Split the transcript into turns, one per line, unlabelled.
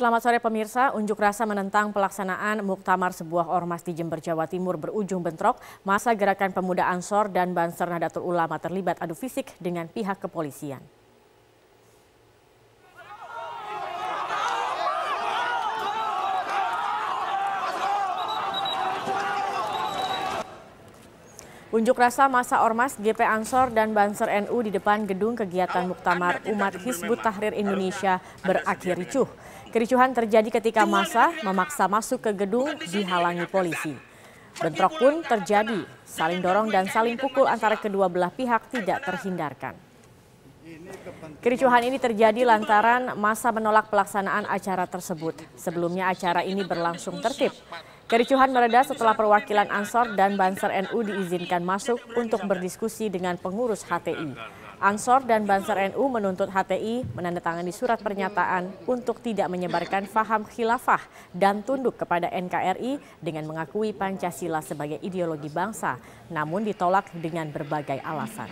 Selamat sore pemirsa, unjuk rasa menentang pelaksanaan muktamar sebuah ormas di Jember, Jawa Timur berujung bentrok. Masa gerakan pemuda Ansor dan Banser Nadatul Ulama terlibat adu fisik dengan pihak kepolisian. Unjuk rasa masa Ormas, GP Ansor, dan Banser NU di depan gedung kegiatan Muktamar Umat Hizbut Tahrir Indonesia berakhir ricuh. Kericuhan terjadi ketika masa memaksa masuk ke gedung dihalangi polisi. Bentrok pun terjadi, saling dorong dan saling pukul antara kedua belah pihak tidak terhindarkan. Kericuhan ini terjadi lantaran masa menolak pelaksanaan acara tersebut. Sebelumnya acara ini berlangsung tertib. Kericuhan mereda setelah perwakilan Ansor dan Banser NU diizinkan masuk untuk berdiskusi dengan pengurus HTI. Ansor dan Banser NU menuntut HTI menandatangani surat pernyataan untuk tidak menyebarkan faham khilafah dan tunduk kepada NKRI dengan mengakui Pancasila sebagai ideologi bangsa, namun ditolak dengan berbagai alasan.